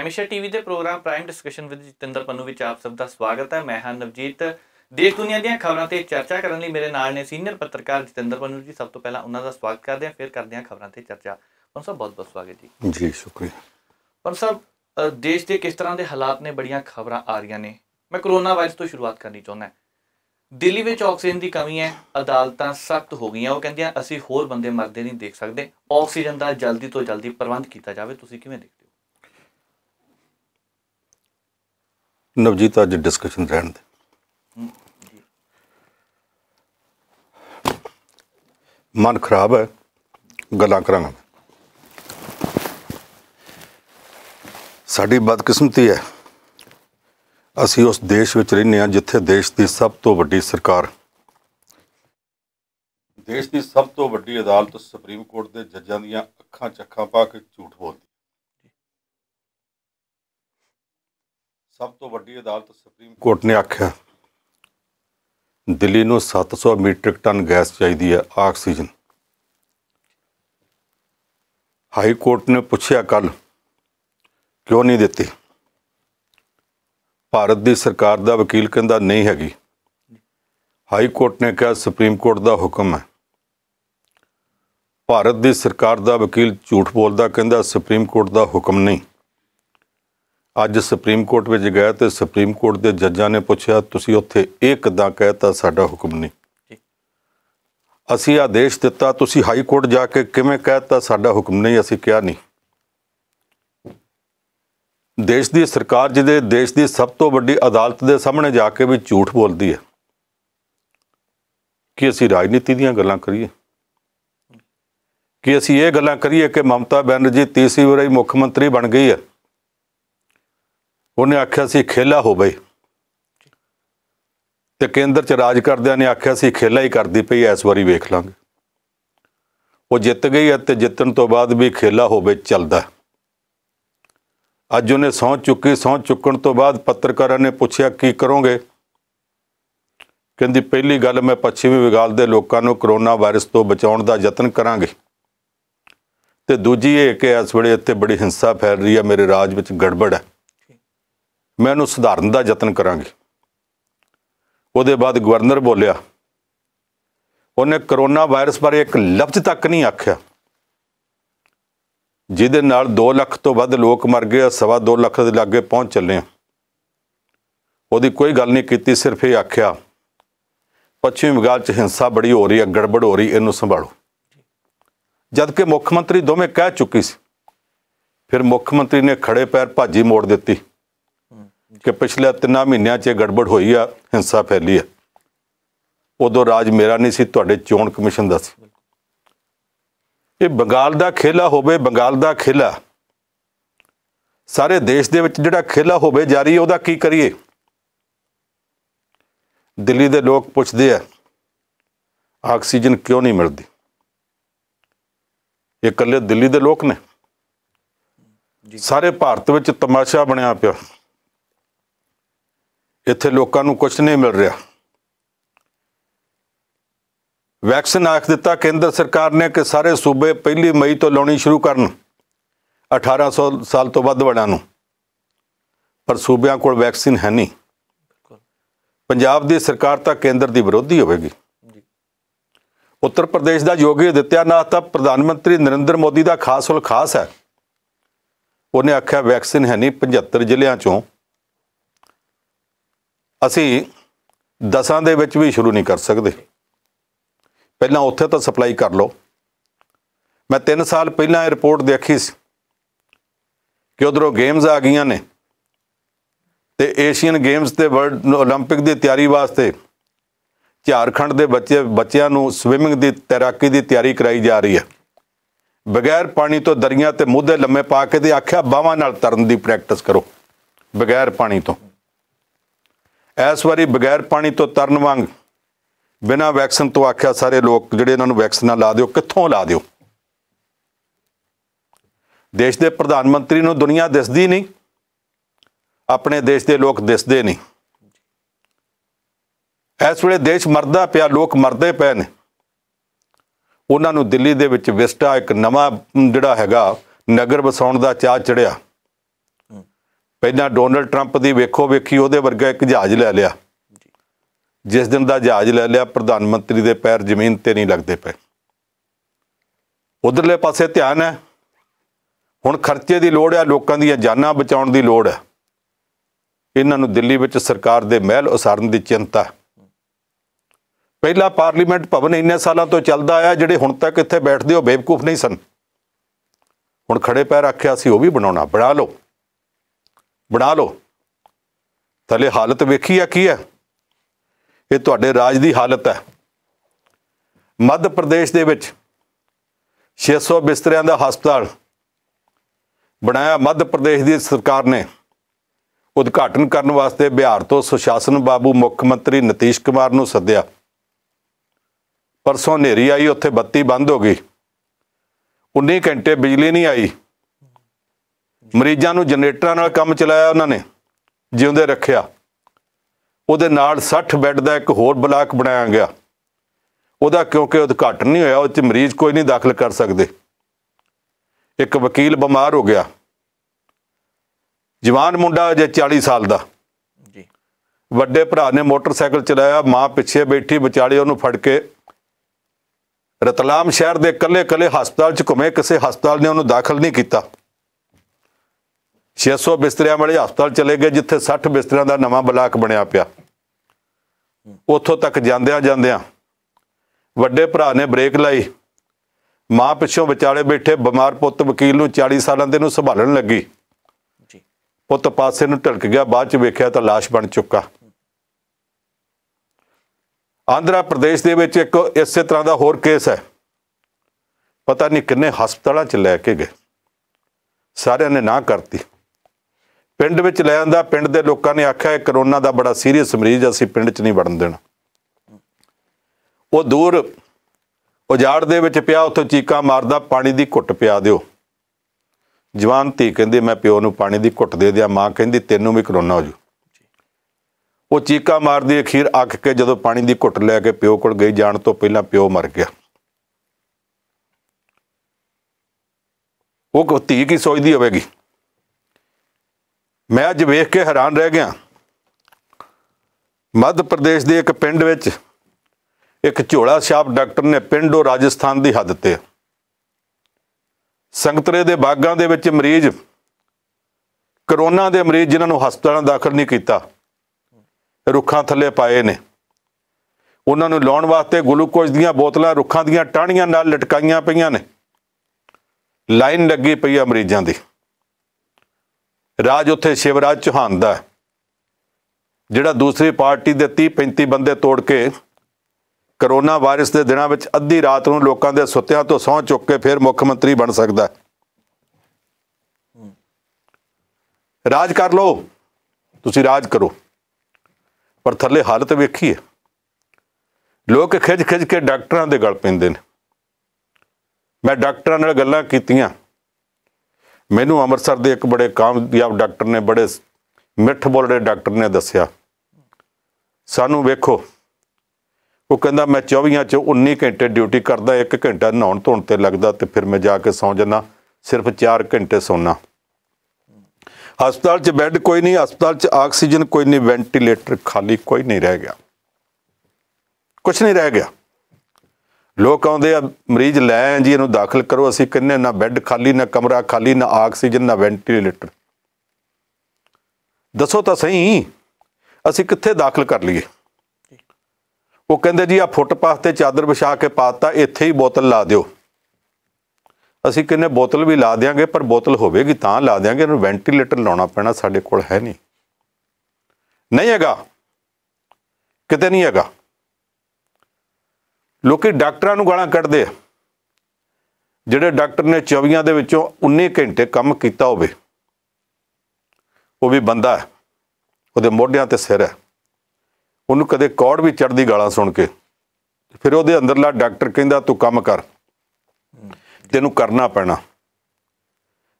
prime TV ਦੇ program prime discussion with Jatinder Pannu ਵਿੱਚ ਆਪ ਸਭ ਦਾ ਸਵਾਗਤ ਹੈ ਮੈਂ ਹਾਂ ਨਵਜੀਤ ਦੇਸ਼ ਦੁਨੀਆ ਦੀਆਂ ਖਬਰਾਂ ਤੇ ਚਰਚਾ ਕਰਨ ਲਈ ਮੇਰੇ ਨਾਲ ਨੇ ਸੀਨੀਅਰ ਪੱਤਰਕਾਰ ਜਤਿੰਦਰ ਪੰਨੂ ਜੀ ਸਭ ਤੋਂ ਪਹਿਲਾਂ ਉਹਨਾਂ ਦਾ ਸਵਾਗਤ ਕਰਦੇ ਹਾਂ ਫਿਰ ਕਰਦੇ ਹਾਂ ਖਬਰਾਂ ਤੇ ਚਰਚਾ ਪੰਨ ਸਾਹਿਬ ਬਹੁਤ ਬਹੁਤ ਸਵਾਗਤ ਜੀ ਜੀ ਸ਼ੁਕਰੀਆ ਪਰ ਸਾਹਿਬ ਦੇਸ਼ ਦੇ ਕਿਸ ਤਰ੍ਹਾਂ ਦੇ ਹਾਲਾਤ ਨੇ ਬੜੀਆਂ ਖਬਰਾਂ ਆ ਰਹੀਆਂ ਨੇ ਮੈਂ ਕਰੋਨਾ ਵਾਇਰਸ ਤੋਂ ਸ਼ੁਰੂਆਤ ਕਰਨੀ ਚਾਹੁੰਦਾ ਦਿੱਲੀ ਵਿੱਚ ਆਕਸੀਜਨ ਦੀ ਕਮੀ ਹੈ ਅਦਾਲਤਾਂ ਸਖਤ ਹੋ ਗਈਆਂ ਉਹ ਕਹਿੰਦੀਆਂ ਅਸੀਂ ਹੋਰ ਬੰਦੇ ਮਰਦੇ ਨਹੀਂ ਦੇਖ ਸਕਦੇ ਆਕਸੀਜਨ ਦਾ ਜਲਦੀ ਤੋਂ ਜਲਦੀ ਪ੍ਰਬੰਧ ਕੀਤਾ ਜਾਵੇ ਤੁਸੀਂ ਕਿਵੇਂ ਦੇਖ ਨਵਜੀਤ ਅੱਜ ਡਿਸਕਸ਼ਨ ਰਹਿਣ ਦੇ ਮਨ ਖਰਾਬ ਹੈ ਗੱਲਾਂ ਕਰਾਂਗਾ ਸਾਡੀ ਬਦਕਿਸਮਤੀ ਹੈ ਅਸੀਂ ਉਸ ਦੇਸ਼ ਵਿੱਚ ਰਹਿੰਦੇ ਹਾਂ ਜਿੱਥੇ ਦੇਸ਼ ਦੀ ਸਭ ਤੋਂ ਵੱਡੀ ਸਰਕਾਰ ਦੇਸ਼ ਦੀ ਸਭ ਤੋਂ ਵੱਡੀ ਅਦਾਲਤ ਸੁਪਰੀਮ ਕੋਰਟ ਦੇ ਜੱਜਾਂ ਦੀਆਂ ਅੱਖਾਂ ਚੱਖਾਂ ਪਾ ਕੇ ਝੂਠ ਬੋਲਦੀ ਸਭ ਤੋਂ ਵੱਡੀ ਅਦਾਲਤ ਸੁਪਰੀਮ ਕੋਰਟ ਨੇ ਆਖਿਆ ਦਿੱਲੀ ਨੂੰ 700 ਮੀਟ੍ਰਿਕ ਟਨ ਗੈਸ ਚਾਹੀਦੀ ਹੈ ਆਕਸੀਜਨ ਹਾਈ ਕੋਰਟ ਨੇ ਪੁੱਛਿਆ ਕੱਲ ਕਿਉਂ ਨਹੀਂ ਦਿੱਤੀ ਭਾਰਤ ਦੀ ਸਰਕਾਰ ਦਾ ਵਕੀਲ ਕਹਿੰਦਾ ਨਹੀਂ ਹੈਗੀ ਹਾਈ ਕੋਰਟ ਨੇ ਕਿਹਾ ਸੁਪਰੀਮ ਕੋਰਟ ਦਾ ਹੁਕਮ ਹੈ ਭਾਰਤ ਦੀ ਸਰਕਾਰ ਦਾ ਵਕੀਲ ਝੂਠ ਬੋਲਦਾ ਕਹਿੰਦਾ ਸੁਪਰੀਮ ਕੋਰਟ ਦਾ ਹੁਕਮ ਨਹੀਂ ਅੱਜ ਸੁਪਰੀਮ ਕੋਰਟ ਵਿੱਚ ਗਏ ਤੇ ਸੁਪਰੀਮ ਕੋਰਟ ਦੇ ਜੱਜਾਂ ਨੇ ਪੁੱਛਿਆ ਤੁਸੀਂ ਉੱਥੇ ਇਹ ਕਿਦਾਂ ਕਹਿਤਾ ਸਾਡਾ ਹੁਕਮ ਨਹੀਂ ਅਸੀਂ ਆਦੇਸ਼ ਦਿੱਤਾ ਤੁਸੀਂ ਹਾਈ ਕੋਰਟ ਜਾ ਕੇ ਕਿਵੇਂ ਕਹਿਤਾ ਸਾਡਾ ਹੁਕਮ ਨਹੀਂ ਅਸੀਂ ਕਿਹਾ ਨਹੀਂ ਦੇਸ਼ ਦੀ ਸਰਕਾਰ ਜਿਹਦੇ ਦੇਸ਼ ਦੀ ਸਭ ਤੋਂ ਵੱਡੀ ਅਦਾਲਤ ਦੇ ਸਾਹਮਣੇ ਜਾ ਕੇ ਵੀ ਝੂਠ ਬੋਲਦੀ ਹੈ ਕਿ ਅਸੀਂ ਰਾਜਨੀਤੀ ਦੀਆਂ ਗੱਲਾਂ ਕਰੀਏ ਕਿ ਅਸੀਂ ਇਹ ਗੱਲਾਂ ਕਰੀਏ ਕਿ ਮਮਤਾ ਬੈਨਰਜੀ ਤੀਸਰੀ ਵਾਰੀ ਮੁੱਖ ਮੰਤਰੀ ਬਣ ਗਈ ਹੈ ਉਹਨੇ ਆਖਿਆ ਸੀ ਖੇਲਾ ਹੋਵੇ ਤੇ ਕੇਂਦਰ 'ਚ ਰਾਜ ਕਰਦਿਆਂ ਨੇ ਆਖਿਆ ਸੀ ਖੇਲਾ ਹੀ ਕਰਦੀ ਪਈ ਐਸ ਵਾਰੀ ਵੇਖ ਲਾਂਗੇ ਉਹ ਜਿੱਤ ਗਈ ਤੇ ਜਿੱਤਣ ਤੋਂ ਬਾਅਦ ਵੀ ਖੇਲਾ ਹੋਵੇ ਚੱਲਦਾ ਅੱਜ ਉਹਨੇ ਸੌਂ ਚੁੱਕੀ ਸੌਂ ਚੁੱਕਣ ਤੋਂ ਬਾਅਦ ਪੱਤਰਕਾਰਾਂ ਨੇ ਪੁੱਛਿਆ ਕੀ ਕਰੋਗੇ ਕਹਿੰਦੀ ਪਹਿਲੀ ਗੱਲ ਮੈਂ ਪੱਛਮੀ ਵਿਗਾਲ ਦੇ ਲੋਕਾਂ ਨੂੰ ਕਰੋਨਾ ਵਾਇਰਸ ਤੋਂ ਬਚਾਉਣ ਦਾ ਯਤਨ ਕਰਾਂਗੇ ਤੇ ਦੂਜੀ ਇਹ ਕਿ ਇਸ ਵੇਲੇ ਇੱਥੇ ਬੜੀ ਹਿੰਸਾ ਫੈਲ ਰਹੀ ਹੈ ਮੇਰੇ ਰਾਜ ਵਿੱਚ ਗੜਬੜ ਹੈ ਮੈਂ ਉਹਨੂੰ ਸੁਧਾਰਨ ਦਾ ਯਤਨ ਕਰਾਂਗੇ ਉਹਦੇ ਬਾਅਦ ਗਵਰਨਰ ਬੋਲਿਆ ਉਹਨੇ ਕਰੋਨਾ ਵਾਇਰਸ ਬਾਰੇ ਇੱਕ ਲਫ਼ਜ਼ ਤੱਕ ਨਹੀਂ ਆਖਿਆ ਜਿਹਦੇ ਨਾਲ 2 ਲੱਖ ਤੋਂ ਵੱਧ ਲੋਕ ਮਰ ਗਏ ਸਵਾ 2 ਲੱਖ ਦੇ ਲਾਗੇ ਪਹੁੰਚ ਚੱਲੇ ਆ ਉਹਦੀ ਕੋਈ ਗੱਲ ਨਹੀਂ ਕੀਤੀ ਸਿਰਫ ਇਹ ਆਖਿਆ ਪੱਛਮੀ ਬੰਗਾਲ 'ਚ ਹਿੰਸਾ ਬੜੀ ਹੋ ਰਹੀ ਹੈ ਗੜਬੜ ਹੋ ਰਹੀ ਇਹਨੂੰ ਸੰਭਾਲੋ ਜਦ ਕਿ ਮੁੱਖ ਮੰਤਰੀ ਦੋਵੇਂ ਕਹਿ ਚੁੱਕੀ ਸੀ ਫਿਰ ਮੁੱਖ ਮੰਤਰੀ ਨੇ ਖੜੇ ਪੈਰ ਭਾਜੀ ਮੋੜ ਦਿੱਤੀ ਕਿ ਪਿਛਲੇ ਤਿੰਨਾਂ ਮਹੀਨਿਆਂ 'ਚ ਗੜਬੜ ਹੋਈ ਆ ਹਿੰਸਾ ਫੈਲੀ ਆ ਉਦੋਂ ਰਾਜ ਮੇਰਾ ਨਹੀਂ ਸੀ ਤੁਹਾਡੇ ਚੋਣ ਕਮਿਸ਼ਨ ਦਾ ਸੀ ਇਹ ਬੰਗਾਲ ਦਾ ਖੇਲਾ ਹੋਵੇ ਬੰਗਾਲ ਦਾ ਖੇਲਾ ਸਾਰੇ ਦੇਸ਼ ਦੇ ਵਿੱਚ ਜਿਹੜਾ ਖੇਲਾ ਹੋਵੇ ਜਾਰੀ ਉਹਦਾ ਕੀ ਕਰੀਏ ਦਿੱਲੀ ਦੇ ਲੋਕ ਪੁੱਛਦੇ ਆ ਆਕਸੀਜਨ ਕਿਉਂ ਨਹੀਂ ਮਿਲਦੀ ਇਹ ਇਕੱਲੇ ਦਿੱਲੀ ਦੇ ਲੋਕ ਨੇ ਸਾਰੇ ਭਾਰਤ ਵਿੱਚ ਤਮਾਸ਼ਾ ਬਣਿਆ ਪਿਆ ਇੱਥੇ ਲੋਕਾਂ ਨੂੰ ਕੁਝ ਨਹੀਂ ਮਿਲ ਰਿਹਾ ਵੈਕਸੀਨ ਆਖ ਦਿੱਤਾ ਕੇਂਦਰ ਸਰਕਾਰ ਨੇ ਕਿ ਸਾਰੇ ਸੂਬੇ ਪਹਿਲੀ ਮਈ ਤੋਂ ਲਾਉਣੀ ਸ਼ੁਰੂ ਕਰਨ 1800 ਸਾਲ ਤੋਂ ਵੱਧ ਵੜਾਂ ਨੂੰ ਪਰ ਸੂਬਿਆਂ ਕੋਲ ਵੈਕਸੀਨ ਹੈ ਨਹੀਂ ਪੰਜਾਬ ਦੀ ਸਰਕਾਰ ਤਾਂ ਕੇਂਦਰ ਦੀ ਵਿਰੋਧੀ ਹੋਵੇਗੀ ਉੱਤਰ ਪ੍ਰਦੇਸ਼ ਦਾ ਯੋਗੀ ਅਦਿੱਤਿਆਨਾਥ ਤਾਂ ਪ੍ਰਧਾਨ ਮੰਤਰੀ ਨਰਿੰਦਰ ਮੋਦੀ ਦਾ ਖਾਸ ਹੁਲ ਖਾਸ ਹੈ ਉਹਨੇ ਆਖਿਆ ਵੈਕਸੀਨ ਹੈ ਨਹੀਂ 75 ਜ਼ਿਲ੍ਹਿਆਂ ਚੋਂ ਅਸੀਂ ਦਸਾਂ ਦੇ ਵਿੱਚ ਵੀ ਸ਼ੁਰੂ ਨਹੀਂ ਕਰ ਸਕਦੇ ਪਹਿਲਾਂ ਉੱਥੇ ਤਾਂ ਸਪਲਾਈ ਕਰ ਲਓ ਮੈਂ 3 ਸਾਲ ਪਹਿਲਾਂ ਇਹ ਰਿਪੋਰਟ ਦੇਖੀ ਸੀ ਕਿ ਉਧਰੋਂ ਗੇਮਸ ਆ ਗਈਆਂ ਨੇ ਤੇ ਏਸ਼ੀਅਨ ਗੇਮਸ ਤੇ ਵਰਲਡ 올림픽 ਦੀ ਤਿਆਰੀ ਵਾਸਤੇ ਝਾਰਖੰਡ ਦੇ ਬੱਚੇ ਬੱਚਿਆਂ ਨੂੰ ਸਵਿਮਿੰਗ ਦੀ ਤੈਰਾਕੀ ਦੀ ਤਿਆਰੀ ਕਰਾਈ ਜਾ ਰਹੀ ਹੈ ਬਗੈਰ ਪਾਣੀ ਤੋਂ ਦਰਿਆ ਤੇ ਮੁੱਦੇ ਲੰਮੇ ਪਾ ਕੇ ਤੇ ਆਖਿਆ ਬਾਹਾਂ ਨਾਲ ਤਰਨ ਦੀ ਪ੍ਰੈਕਟਿਸ ਕਰੋ ਬਗੈਰ ਪਾਣੀ ਤੋਂ ਇਸ ਵਾਰੀ ਬਗੈਰ ਪਾਣੀ ਤੋਂ ਤਰਨ ਵਾਂਗ ਬਿਨਾ ਵੈਕਸੀਨ ਤੋਂ ਆਖਿਆ ਸਾਰੇ ਲੋਕ ਜਿਹੜੇ ਇਹਨਾਂ ਨੂੰ ਵੈਕਸੀਨਾਂ ਲਾ ਦਿਓ ਕਿੱਥੋਂ ਲਾ ਦਿਓ ਦੇਸ਼ ਦੇ ਪ੍ਰਧਾਨ ਮੰਤਰੀ ਨੂੰ ਦੁਨੀਆ ਦਿਸਦੀ ਨਹੀਂ ਆਪਣੇ ਦੇਸ਼ ਦੇ ਲੋਕ ਦਿਸਦੇ ਨਹੀਂ ਇਸ ਵੇਲੇ ਦੇਸ਼ ਮਰਦਾ ਪਿਆ ਲੋਕ ਮਰਦੇ ਪਏ ਨੇ ਉਹਨਾਂ ਨੂੰ ਦਿੱਲੀ ਦੇ ਵਿੱਚ ਵਿਸਟਾ ਇੱਕ ਨਵਾਂ ਜਿਹੜਾ ਹੈਗਾ ਨਗਰ ਵਸਾਉਣ ਦਾ ਚਾਹ ਚੜਿਆ ਪਹਿਲਾਂ ਡੋਨਲਡ ਟਰੰਪ ਦੀ ਵੇਖੋ ਵੇਖੀ ਉਹਦੇ ਵਰਗਾ ਇੱਕ ਜਹਾਜ਼ ਲੈ ਲਿਆ ਜਿਸ ਦਿਨ ਦਾ ਜਹਾਜ਼ ਲੈ ਲਿਆ ਪ੍ਰਧਾਨ ਮੰਤਰੀ ਦੇ ਪੈਰ ਜ਼ਮੀਨ ਤੇ ਨਹੀਂ ਲੱਗਦੇ ਪਏ ਉਧਰਲੇ ਪਾਸੇ ਧਿਆਨ ਹੈ ਹੁਣ ਖਰਚੇ ਦੀ ਲੋੜ ਹੈ ਲੋਕਾਂ ਦੀਆਂ ਜਾਨਾਂ ਬਚਾਉਣ ਦੀ ਲੋੜ ਹੈ ਇਹਨਾਂ ਨੂੰ ਦਿੱਲੀ ਵਿੱਚ ਸਰਕਾਰ ਦੇ ਮਹਿਲ ਉਸਾਰਨ ਦੀ ਚਿੰਤਾ ਪਹਿਲਾ ਪਾਰਲੀਮੈਂਟ ਭਵਨ ਇੰਨੇ ਸਾਲਾਂ ਤੋਂ ਚੱਲਦਾ ਆਇਆ ਜਿਹੜੇ ਹੁਣ ਤੱਕ ਇੱਥੇ ਬੈਠਦੇ ਹੋ ਬੇਵਕੂਫ ਨਹੀਂ ਸਨ ਹੁਣ ਖੜੇ ਪੈਰ ਆਖਿਆ ਸੀ ਉਹ ਵੀ ਬਣਾਉਣਾ ਬਣਾ ਲਓ ਬਣਾ ਲਓ ਥੱਲੇ ਹਾਲਤ ਵੇਖੀ ਆ ਕੀ ਹੈ ਇਹ ਤੁਹਾਡੇ ਰਾਜ ਦੀ ਹਾਲਤ ਹੈ ਮੱਧ ਪ੍ਰਦੇਸ਼ ਦੇ ਵਿੱਚ 600 ਬਿਸਤਰਿਆਂ ਦਾ ਹਸਪਤਾਲ ਬਣਾਇਆ ਮੱਧ ਪ੍ਰਦੇਸ਼ ਦੀ ਸਰਕਾਰ ਨੇ ਉਦਘਾਟਨ ਕਰਨ ਵਾਸਤੇ ਬਿਹਾਰ ਤੋਂ ਸੁਸ਼ਾਸਨ ਬਾਬੂ ਮੁੱਖ ਮੰਤਰੀ ਨਤੀਸ਼ ਕੁਮਾਰ ਨੂੰ ਸੱਦਿਆ ਪਰਸੋਂ ਹਨੇਰੀ ਆਈ ਉੱਥੇ ਬੱਤੀ ਬੰਦ ਹੋ ਗਈ 19 ਘੰਟੇ ਬਿਜਲੀ ਨਹੀਂ ਆਈ ਮਰੀਜ਼ਾਂ ਨੂੰ ਜਨਰੇਟਰਾਂ ਨਾਲ ਕੰਮ ਚਲਾਇਆ ਉਹਨਾਂ ਨੇ ਜਿਉਂਦੇ ਰੱਖਿਆ ਉਹਦੇ ਨਾਲ 60 ਬੈੱਡ ਦਾ ਇੱਕ ਹੋਰ ਬਲਾਕ ਬਣਾਇਆ ਗਿਆ ਉਹਦਾ ਕਿਉਂਕਿ ਉਦਘਾਟਨ ਨਹੀਂ ਹੋਇਆ ਉਹ 'ਚ ਮਰੀਜ਼ ਕੋਈ ਨਹੀਂ ਦਾਖਲ ਕਰ ਸਕਦੇ ਇੱਕ ਵਕੀਲ ਬਿਮਾਰ ਹੋ ਗਿਆ ਜਵਾਨ ਮੁੰਡਾ ਅਜੇ 40 ਸਾਲ ਦਾ ਜੀ ਵੱਡੇ ਭਰਾ ਨੇ ਮੋਟਰਸਾਈਕਲ ਚਲਾਇਆ ਮਾਂ ਪਿੱਛੇ ਬੈਠੀ ਵਿਚਾਲੇ ਉਹਨੂੰ ਫੜ ਕੇ ਰਤਲਾਮ ਸ਼ਹਿਰ ਦੇ ਇਕੱਲੇ ਕੱਲੇ ਹਸਪਤਾਲ 'ਚ ਘੁੰਮੇ ਕਿਸੇ ਹਸਪਤਾਲ ਨੇ ਉਹਨੂੰ ਦਾਖਲ ਨਹੀਂ ਕੀਤਾ 600 ਬਿਸਤਰਿਆਂ ਵਾਲੇ ਹਸਪਤਾਲ ਚਲੇ ਗਏ ਜਿੱਥੇ 60 ਬਿਸਤਰਿਆਂ ਦਾ ਨਵਾਂ ਬਲਾਕ ਬਣਿਆ ਪਿਆ ਉੱਥੋਂ ਤੱਕ ਜਾਂਦਿਆਂ ਜਾਂਦਿਆਂ ਵੱਡੇ ਭਰਾ ਨੇ ਬ੍ਰੇਕ ਲਾਈ ਮਾਂ ਪਿੱਛੋਂ ਵਿਚਾਲੇ ਬੈਠੇ ਬਿਮਾਰ ਪੁੱਤ ਵਕੀਲ ਨੂੰ 40 ਸਾਲਾਂ ਦੇ ਨੂੰ ਸੰਭਾਲਣ ਲੱਗੀ ਜੀ ਪੁੱਤ ਪਾਸੇ ਨੂੰ ਢਲਕ ਗਿਆ ਬਾਅਦ ਚ ਵੇਖਿਆ ਤਾਂ লাশ ਬਣ ਚੁੱਕਾ ਆਂਧਰਾ ਪ੍ਰਦੇਸ਼ ਦੇ ਵਿੱਚ ਇੱਕ ਇਸੇ ਤਰ੍ਹਾਂ ਦਾ ਹੋਰ ਕੇਸ ਹੈ ਪਤਾ ਨਹੀਂ ਕਿੰਨੇ ਹਸਪਤਾਲਾਂ 'ਚ ਲੈ ਕੇ ਗਏ ਸਾਰਿਆਂ ਨੇ ਨਾ ਕਰਤੀ ਪਿੰਡ ਵਿੱਚ ਲੈ ਆਂਦਾ ਪਿੰਡ ਦੇ ਲੋਕਾਂ ਨੇ ਆਖਿਆ ਇਹ ਕਰੋਨਾ ਦਾ ਬੜਾ ਸੀਰੀਅਸ ਮਰੀਜ਼ ਅਸੀਂ ਪਿੰਡ 'ਚ ਨਹੀਂ ਵੜਨ ਦੇਣਾ ਉਹ ਦੂਰ ਉਜਾੜ ਦੇ ਵਿੱਚ ਪਿਆ ਉੱਥੋਂ ਚੀਕਾਂ ਮਾਰਦਾ ਪਾਣੀ ਦੀ ਘੁੱਟ ਪਿਆ ਦਿਓ ਜਵਾਨ ਧੀ ਕਹਿੰਦੀ ਮੈਂ ਪਿਓ ਨੂੰ ਪਾਣੀ ਦੀ ਘੁੱਟ ਦੇ ਦਿਆਂ ਮਾਂ ਕਹਿੰਦੀ ਤੈਨੂੰ ਵੀ ਕਰੋਨਾ ਹੋ ਜੂ ਉਹ ਚੀਕਾਂ ਮਾਰਦੀ ਅਖੀਰ ਅੱਖ ਕੇ ਜਦੋਂ ਪਾਣੀ ਦੀ ਘੁੱਟ ਲੈ ਕੇ ਪਿਓ ਕੋਲ ਗਈ ਜਾਣ ਤੋਂ ਪਹਿਲਾਂ ਪਿਓ ਮਰ ਗਿਆ ਉਹ ਧੀ ਕੀ ਸੋਚਦੀ ਹੋਵੇਗੀ ਮੈਂ ਅੱਜ ਵੇਖ ਕੇ ਹੈਰਾਨ ਰਹਿ ਗਿਆ ਮੱਧ ਪ੍ਰਦੇਸ਼ ਦੇ ਇੱਕ ਪਿੰਡ ਵਿੱਚ ਇੱਕ ਝੋਲਾ ਛਾਪ ਡਾਕਟਰ ਨੇ ਉਹ ਰਾਜਸਥਾਨ ਦੀ ਹੱਦ ਤੇ ਸੰਗਤਰੇ ਦੇ ਬਾਗਾਂ ਦੇ ਵਿੱਚ ਮਰੀਜ਼ ਕਰੋਨਾ ਦੇ ਮਰੀਜ਼ ਜਿਨ੍ਹਾਂ ਨੂੰ ਹਸਪਤਾਲਾਂ ਦਾਖਲ ਨਹੀਂ ਕੀਤਾ ਰੁੱਖਾਂ ਥੱਲੇ ਪਾਏ ਨੇ ਉਹਨਾਂ ਨੂੰ ਲਾਉਣ ਵਾਸਤੇ ਗਲੂਕੋਜ਼ ਦੀਆਂ ਬੋਤਲਾਂ ਰੁੱਖਾਂ ਦੀਆਂ ਟਾਹਣੀਆਂ ਨਾਲ ਲਟਕਾਈਆਂ ਪਈਆਂ ਨੇ ਲਾਈਨ ਲੱਗੀ ਪਈ ਆ ਮਰੀਜ਼ਾਂ ਦੀ ਰਾਜ ਉੱਥੇ ਸ਼ਿਵਰਾਜ ਚੌਹਾਨ ਦਾ ਜਿਹੜਾ ਦੂਸਰੀ ਪਾਰਟੀ ਦੇ 30 35 ਬੰਦੇ ਤੋੜ ਕੇ ਕਰੋਨਾ ਵਾਇਰਸ ਦੇ ਦਿਨਾਂ ਵਿੱਚ ਅੱਧੀ ਰਾਤ ਨੂੰ ਲੋਕਾਂ ਦੇ ਸੁੱਤਿਆਂ ਤੋਂ ਸੌਂ ਚੁੱਕ ਕੇ ਫਿਰ ਮੁੱਖ ਮੰਤਰੀ ਬਣ ਸਕਦਾ ਰਾਜ ਕਰ ਲਓ ਤੁਸੀਂ ਰਾਜ ਕਰੋ ਪਰ ਥੱਲੇ ਹਾਲਤ ਵੇਖੀ ਹੈ ਲੋਕ ਖਿਜ ਖਿਜ ਕੇ ਡਾਕਟਰਾਂ ਦੇ ਗਲ ਪੈਂਦੇ ਨੇ ਮੈਂ ਡਾਕਟਰਾਂ ਨਾਲ ਗੱਲਾਂ ਕੀਤੀਆਂ ਮੈਨੂੰ ਅੰਮ੍ਰਿਤਸਰ ਦੇ ਇੱਕ ਬੜੇ ਕਾਮਯਾਬ ਡਾਕਟਰ ਨੇ ਬੜੇ ਮਿੱਠ ਬੋਲੜੇ ਡਾਕਟਰ ਨੇ ਦੱਸਿਆ ਸਾਨੂੰ ਵੇਖੋ ਉਹ ਕਹਿੰਦਾ ਮੈਂ 24 ਚ 19 ਘੰਟੇ ਡਿਊਟੀ ਕਰਦਾ 1 ਘੰਟਾ ਨਹਾਉਣ ਧੋਣ ਤੇ ਲੱਗਦਾ ਤੇ ਫਿਰ ਮੈਂ ਜਾ ਕੇ ਸੌਂ ਜਾਂਦਾ ਸਿਰਫ 4 ਘੰਟੇ ਸੌਣਾ ਹਸਪਤਾਲ 'ਚ ਬੈੱਡ ਕੋਈ ਨਹੀਂ ਹਸਪਤਾਲ 'ਚ ਆਕਸੀਜਨ ਕੋਈ ਨਹੀਂ ਵੈਂਟੀਲੇਟਰ ਖਾਲੀ ਕੋਈ ਨਹੀਂ ਰਹਿ ਗਿਆ ਕੁਝ ਨਹੀਂ ਰਹਿ ਗਿਆ ਲੋਕ ਆਉਂਦੇ ਆ ਮਰੀਜ਼ ਲੈ ਆਂ ਜੀ ਇਹਨੂੰ ਦਾਖਲ ਕਰੋ ਅਸੀਂ ਕਿੰਨੇ ਨਾ ਬੈੱਡ ਖਾਲੀ ਨਾ ਕਮਰਾ ਖਾਲੀ ਨਾ ਆਕਸੀਜਨ ਨਾ ਵੈਂਟੀਲੇਟਰ ਦੱਸੋ ਤਾਂ ਸਹੀ ਅਸੀਂ ਕਿੱਥੇ ਦਾਖਲ ਕਰ ਲਈਏ ਉਹ ਕਹਿੰਦੇ ਜੀ ਆ ਫੁੱਟਪਾਥ ਤੇ ਚਾਦਰ ਵਿਛਾ ਕੇ ਪਾਤਾ ਇੱਥੇ ਹੀ ਬੋਤਲ ਲਾ ਦਿਓ ਅਸੀਂ ਕਿੰਨੇ ਬੋਤਲ ਵੀ ਲਾ ਦਿਆਂਗੇ ਪਰ ਬੋਤਲ ਹੋਵੇਗੀ ਤਾਂ ਲਾ ਦਿਆਂਗੇ ਇਹਨੂੰ ਵੈਂਟੀਲੇਟਰ ਲਾਉਣਾ ਪੈਣਾ ਸਾਡੇ ਕੋਲ ਹੈ ਨਹੀਂ ਨਹੀਂ ਹੈਗਾ ਕਿਤੇ ਨਹੀਂ ਹੈਗਾ ਲੋਕੀ ਡਾਕਟਰਾਂ ਨੂੰ ਗਾਲਾਂ ਕੱਢਦੇ ਆ ਜਿਹੜੇ ਡਾਕਟਰ ਨੇ 24 ਦੇ ਵਿੱਚੋਂ 19 ਘੰਟੇ ਕੰਮ ਕੀਤਾ ਹੋਵੇ ਉਹ ਵੀ ਬੰਦਾ ਹੈ ਉਹਦੇ ਮੋਢਿਆਂ ਤੇ ਸਿਰ ਹੈ ਉਹਨੂੰ ਕਦੇ ਕੌੜ ਵੀ ਚੜਦੀ ਗਾਲਾਂ ਸੁਣ ਕੇ ਫਿਰ ਉਹਦੇ ਅੰਦਰਲਾ ਡਾਕਟਰ ਕਹਿੰਦਾ ਤੂੰ ਕੰਮ ਕਰ ਤੈਨੂੰ ਕਰਨਾ ਪੈਣਾ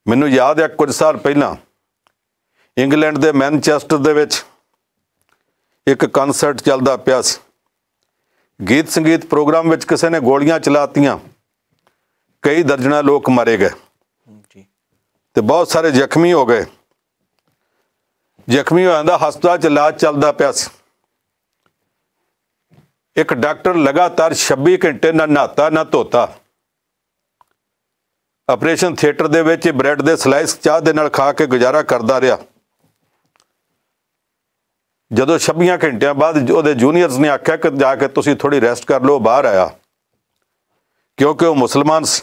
ਮੈਨੂੰ ਯਾਦ ਹੈ ਕੁਝ ਸਾਲ ਪਹਿਲਾਂ ਇੰਗਲੈਂਡ ਦੇ ਮੈਨਚੈਸਟਰ ਦੇ ਵਿੱਚ ਇੱਕ ਕਨਸਰਟ ਚੱਲਦਾ ਪਿਆ ਸੀ ਗੀਤ ਸੰਗੀਤ ਪ੍ਰੋਗਰਾਮ ਵਿੱਚ ਕਿਸੇ ਨੇ ਗੋਲੀਆਂ ਚਲਾਤੀਆਂ ਕਈ ਦਰਜਣਾ ਲੋਕ ਮਾਰੇ ਗਏ ਜੀ ਤੇ ਬਹੁਤ ਸਾਰੇ ਜ਼ਖਮੀ ਹੋ ਗਏ ਜ਼ਖਮੀ ਹੋਇਆ ਦਾ ਹਸਪਤਾਲ ਚ ਇਲਾਜ ਚੱਲਦਾ ਪਿਆ ਸੀ ਇੱਕ ਡਾਕਟਰ ਲਗਾਤਾਰ 26 ਘੰਟੇ ਨਾ ਨਹਾਤਾ ਨਾ ਧੋਤਾ ਆਪਰੇਸ਼ਨ ਥੀਏਟਰ ਦੇ ਵਿੱਚ ਬ੍ਰੈਡ ਦੇ ਸਲਾਈਸ ਚਾਹ ਦੇ ਨਾਲ ਖਾ ਕੇ ਗੁਜ਼ਾਰਾ ਕਰਦਾ ਰਿਹਾ ਜਦੋਂ 26 ਘੰਟਿਆਂ ਬਾਅਦ ਉਹਦੇ ਜੂਨੀਅਰਸ ਨੇ ਆਖਿਆ ਕਿ ਜਾ ਕੇ ਤੁਸੀਂ ਥੋੜੀ ਰੈਸਟ ਕਰ ਲਓ ਬਾਹਰ ਆਇਆ ਕਿਉਂਕਿ ਉਹ ਮੁਸਲਮਾਨ ਸੀ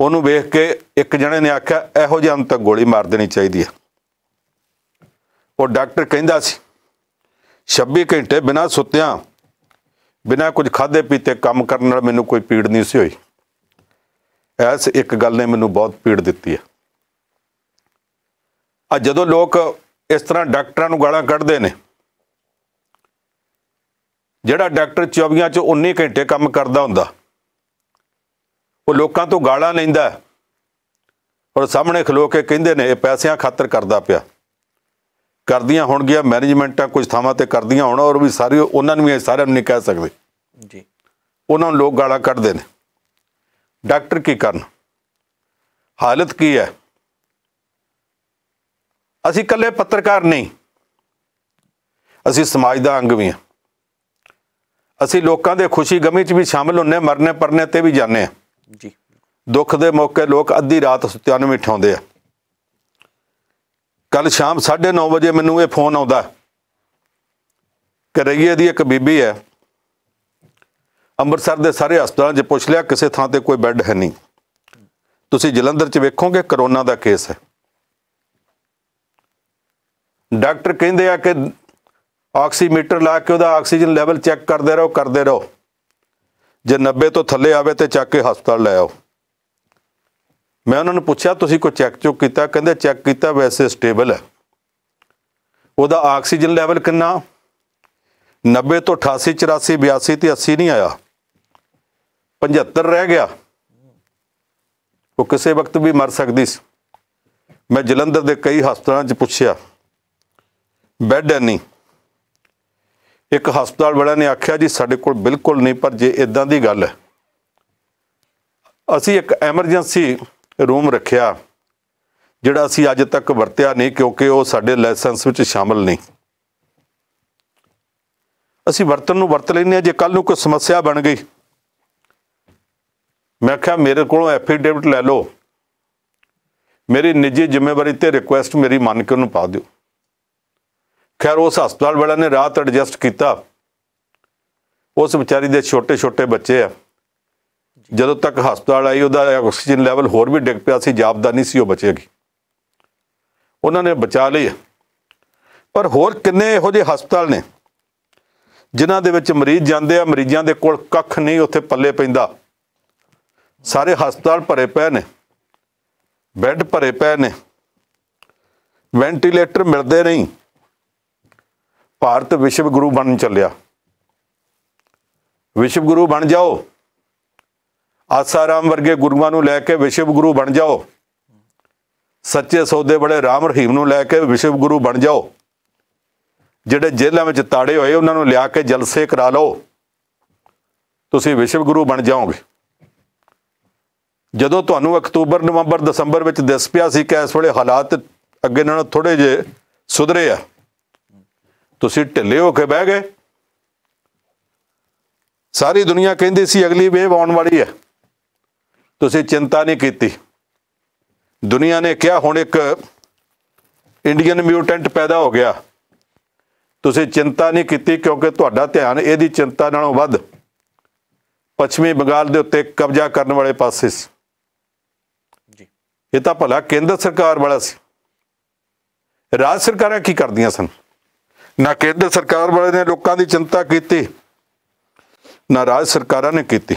ਉਹਨੂੰ ਵੇਖ ਕੇ ਇੱਕ ਜਣੇ ਨੇ ਆਖਿਆ ਇਹੋ ਜਿਹੇ ਅੰਤ ਗੋਲੀ ਮਾਰ ਦੇਣੀ ਚਾਹੀਦੀ ਹੈ ਉਹ ਡਾਕਟਰ ਕਹਿੰਦਾ ਸੀ 26 ਘੰਟੇ ਬਿਨਾਂ ਸੁੱਤਿਆਂ ਬਿਨਾਂ ਕੁਝ ਖਾਦੇ ਪੀਤੇ ਕੰਮ ਕਰਨ ਨਾਲ ਮੈਨੂੰ ਕੋਈ ਪੀੜ ਨਹੀਂ ਸੀ ਹੋਈ ਐਸ ਇੱਕ ਗੱਲ ਨੇ ਮੈਨੂੰ ਬਹੁਤ ਪੀੜ ਦਿੱਤੀ ਹੈ ਆ ਜਦੋਂ ਲੋਕ ਇਸ ਤਰ੍ਹਾਂ ਡਾਕਟਰਾਂ ਨੂੰ ਗਾਲਾਂ ਕੱਢਦੇ ਨੇ ਜਿਹੜਾ ਡਾਕਟਰ 24 ਚ 19 ਘੰਟੇ ਕੰਮ ਕਰਦਾ ਹੁੰਦਾ ਉਹ ਲੋਕਾਂ ਤੋਂ ਗਾਲਾਂ ਲੈਂਦਾ ਔਰ ਸਾਹਮਣੇ ਖਲੋ ਕੇ ਕਹਿੰਦੇ ਨੇ ਇਹ ਪੈਸਿਆਂ ਖਾਤਰ ਕਰਦਾ ਪਿਆ ਕਰਦੀਆਂ ਗਿਆ ਮੈਨੇਜਮੈਂਟਾਂ ਕੁਝ ਥਾਵਾਂ ਤੇ ਕਰਦੀਆਂ ਹੋਣ ਔਰ ਵੀ ਸਾਰੇ ਉਹਨਾਂ ਨੂੰ ਵੀ ਸਾਰਿਆਂ ਨੂੰ ਨਹੀਂ ਕਹਿ ਸਕਦੇ ਜੀ ਉਹਨਾਂ ਨੂੰ ਲੋਕ ਗਾਲਾਂ ਕੱਢਦੇ ਨੇ ਡਾਕਟਰ ਕੀ ਕਰਨ ਹਾਲਤ ਕੀ ਹੈ ਅਸੀਂ ਇਕੱਲੇ ਪੱਤਰਕਾਰ ਨਹੀਂ ਅਸੀਂ ਸਮਾਜ ਦਾ ਅੰਗ ਵੀ ਹਾਂ ਅਸੀਂ ਲੋਕਾਂ ਦੇ ਖੁਸ਼ੀ ਗਮੀ 'ਚ ਵੀ ਸ਼ਾਮਲ ਹੁੰਨੇ ਮਰਨੇ ਪਰਨੇ ਤੇ ਵੀ ਜਾਂਦੇ ਆ ਜੀ ਦੁੱਖ ਦੇ ਮੌਕੇ ਲੋਕ ਅੱਧੀ ਰਾਤ ਸੁਤਿਆਂ ਨੂੰ ਮਿਠਾਉਂਦੇ ਆ ਕੱਲ ਸ਼ਾਮ 9:30 ਵਜੇ ਮੈਨੂੰ ਇਹ ਫੋਨ ਆਉਂਦਾ ਕਿ ਰਈਏ ਦੀ ਇੱਕ ਬੀਬੀ ਹੈ ਅੰਮ੍ਰਿਤਸਰ ਦੇ ਸਾਰੇ ਹਸਪਤਾਲਾਂ 'ਚ ਪੁੱਛ ਲਿਆ ਕਿਸੇ ਥਾਂ ਤੇ ਕੋਈ ਬੈੱਡ ਹੈ ਨਹੀਂ ਤੁਸੀਂ ਜਲੰਧਰ 'ਚ ਵੇਖੋਗੇ ਕਰੋਨਾ ਦਾ ਕੇਸ ਹੈ ਡਾਕਟਰ ਕਹਿੰਦੇ ਆ ਕਿ ਆਕਸੀਮੀਟਰ ਲਾ ਕੇ ਉਹਦਾ ਆਕਸੀਜਨ ਲੈਵਲ ਚੈੱਕ ਕਰਦੇ ਰਹੋ ਕਰਦੇ ਰਹੋ ਜੇ 90 ਤੋਂ ਥੱਲੇ ਆਵੇ ਤੇ ਚੱਕ ਕੇ ਹਸਪਤਾਲ ਲੈ ਆਓ ਮੈਂ ਉਹਨਾਂ ਨੂੰ ਪੁੱਛਿਆ ਤੁਸੀਂ ਕੋਈ ਚੈੱਕ ਚੁੱਕ ਕੀਤਾ ਕਹਿੰਦੇ ਚੈੱਕ ਕੀਤਾ ਵੈਸੇ ਸਟੇਬਲ ਹੈ ਉਹਦਾ ਆਕਸੀਜਨ ਲੈਵਲ ਕਿੰਨਾ 90 ਤੋਂ 88 84 82 ਤੇ 80 ਨਹੀਂ ਆਇਆ 75 ਰਹਿ ਗਿਆ ਉਹ ਕਿਸੇ ਵਕਤ ਵੀ ਮਰ ਸਕਦੀ ਸੀ ਮੈਂ ਜਲੰਧਰ ਦੇ ਕਈ ਹਸਪਤਾਲਾਂ 'ਚ ਪੁੱਛਿਆ ਬੈੱਡ ਨਹੀਂ ਇੱਕ ਹਸਪਤਾਲ ਵਾਲਿਆਂ ਨੇ ਆਖਿਆ ਜੀ ਸਾਡੇ ਕੋਲ ਬਿਲਕੁਲ ਨਹੀਂ ਪਰ ਜੇ ਇਦਾਂ ਦੀ ਗੱਲ ਹੈ ਅਸੀਂ ਇੱਕ ਐਮਰਜੈਂਸੀ ਰੂਮ ਰੱਖਿਆ ਜਿਹੜਾ ਅਸੀਂ ਅੱਜ ਤੱਕ ਵਰਤਿਆ ਨਹੀਂ ਕਿਉਂਕਿ ਉਹ ਸਾਡੇ ਲਾਇਸੈਂਸ ਵਿੱਚ ਸ਼ਾਮਲ ਨਹੀਂ ਅਸੀਂ ਵਰਤਨ ਨੂੰ ਵਰਤ ਲੈਨੇ ਆ ਜੇ ਕੱਲ ਨੂੰ ਕੋਈ ਸਮੱਸਿਆ ਬਣ ਗਈ ਮੈਂ ਕਿਹਾ ਮੇਰੇ ਕੋਲੋਂ ਐਫੀਡੇਵਿਟ ਲੈ ਲਓ ਮੇਰੀ ਨਿੱਜੀ ਜ਼ਿੰਮੇਵਾਰੀ ਤੇ ਰਿਕੁਐਸਟ ਮੇਰੀ ਮੰਨ ਕੇ ਉਹਨੂੰ ਪਾ ਦਿਓ ਖੈਰ ਉਸ ਹਸਪਤਾਲ ਵਾਲਿਆਂ ਨੇ ਰਾਤ ਐਡਜਸਟ ਕੀਤਾ ਉਸ ਵਿਚਾਰੀ ਦੇ ਛੋਟੇ-ਛੋਟੇ ਬੱਚੇ ਆ ਜਦੋਂ ਤੱਕ ਹਸਪਤਾਲ ਆਈ ਉਹਦਾ ਆਕਸੀਜਨ ਲੈਵਲ ਹੋਰ ਵੀ ਡਿੱਗ ਪਿਆ ਸੀ ਜਾਪਦਾ ਨਹੀਂ ਸੀ ਉਹ ਕੀ ਉਹਨਾਂ ਨੇ ਬਚਾ ਲਈ ਪਰ ਹੋਰ ਕਿੰਨੇ ਇਹੋ ਜਿਹੇ ਹਸਪਤਾਲ ਨੇ ਜਿਨ੍ਹਾਂ ਦੇ ਵਿੱਚ ਮਰੀਜ਼ ਜਾਂਦੇ ਆ ਮਰੀਜ਼ਾਂ ਦੇ ਕੋਲ ਕੱਖ ਨਹੀਂ ਉੱਥੇ ਪੱਲੇ ਪੈਂਦਾ ਸਾਰੇ ਹਸਪਤਾਲ ਭਰੇ ਪਏ ਨੇ ਬੈੱਡ ਭਰੇ ਪਏ ਨੇ ਵੈਂਟੀਲੇਟਰ ਮਿਲਦੇ ਨਹੀਂ ਭਾਰਤ ਵਿਸ਼ਵ ਗੁਰੂ ਬਣਨ ਚੱਲਿਆ ਵਿਸ਼ਵ ਗੁਰੂ ਬਣ ਜਾਓ ਆਸਾਰਾਮ ਵਰਗੇ ਗੁਰੂਆਂ ਨੂੰ ਲੈ ਕੇ ਵਿਸ਼ਵ ਗੁਰੂ ਬਣ ਜਾਓ ਸੱਚੇ ਸੌਦੇ ਬੜੇ ਰਾਮ ਰਹੀਮ ਨੂੰ ਲੈ ਕੇ ਵਿਸ਼ਵ ਗੁਰੂ ਬਣ ਜਾਓ ਜਿਹੜੇ ਜੇਲ੍ਹਾਂ ਵਿੱਚ ਤਾੜੇ ਹੋਏ ਉਹਨਾਂ ਨੂੰ ਲਿਆ ਕੇ ਜਲਸੇ ਕਰਾ ਲਓ ਤੁਸੀਂ ਵਿਸ਼ਵ ਗੁਰੂ ਬਣ ਜਾਓਗੇ ਜਦੋਂ ਤੁਹਾਨੂੰ ਅਕਤੂਬਰ ਨਵੰਬਰ ਦਸੰਬਰ ਵਿੱਚ ਦਿਸ ਪਿਆ ਸੀ ਕਿ ਇਸ ਵੇਲੇ ਹਾਲਾਤ ਅੱਗੇ ਨਾਲੋਂ ਥੋੜੇ ਜੇ ਸੁਧਰੇ ਆ ਤੁਸੀਂ ਢਿੱਲੇ ਹੋ ਕੇ ਬਹਿ ਗਏ ਸਾਰੀ ਦੁਨੀਆ ਕਹਿੰਦੀ ਸੀ ਅਗਲੀ ਵੇਵ ਆਉਣ ਵਾਲੀ ਹੈ ਤੁਸੀਂ ਚਿੰਤਾ ਨਹੀਂ ਕੀਤੀ ਦੁਨੀਆ ਨੇ ਕਿਹਾ ਹੁਣ ਇੱਕ ਇੰਡੀਅਨ ਮਿਊਟੈਂਟ ਪੈਦਾ ਹੋ ਗਿਆ ਤੁਸੀਂ ਚਿੰਤਾ ਨਹੀਂ ਕੀਤੀ ਕਿਉਂਕਿ ਤੁਹਾਡਾ ਧਿਆਨ ਇਹਦੀ ਚਿੰਤਾ ਨਾਲੋਂ ਵੱਧ ਪੱਛਮੀ ਬੰਗਾਲ ਦੇ ਉੱਤੇ ਕਬਜ਼ਾ ਕਰਨ ਵਾਲੇ ਪਾਸੇ ਸੀ ਜੀ ਇਹ ਤਾਂ ਭਲਾ ਕੇਂਦਰ ਸਰਕਾਰ ਵਾਲਾ ਸੀ ਰਾਜ ਸਰਕਾਰਾਂ ਕੀ ਕਰਦੀਆਂ ਸਨ ਨਾ ਕੇਂਦਰ ਸਰਕਾਰ ਵਾਲੇ ਨੇ ਲੋਕਾਂ ਦੀ ਚਿੰਤਾ ਕੀਤੀ ਨਾ ਰਾਜ ਸਰਕਾਰਾਂ ਨੇ ਕੀਤੀ